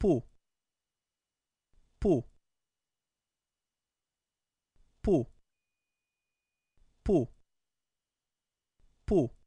不，不，不，不，不。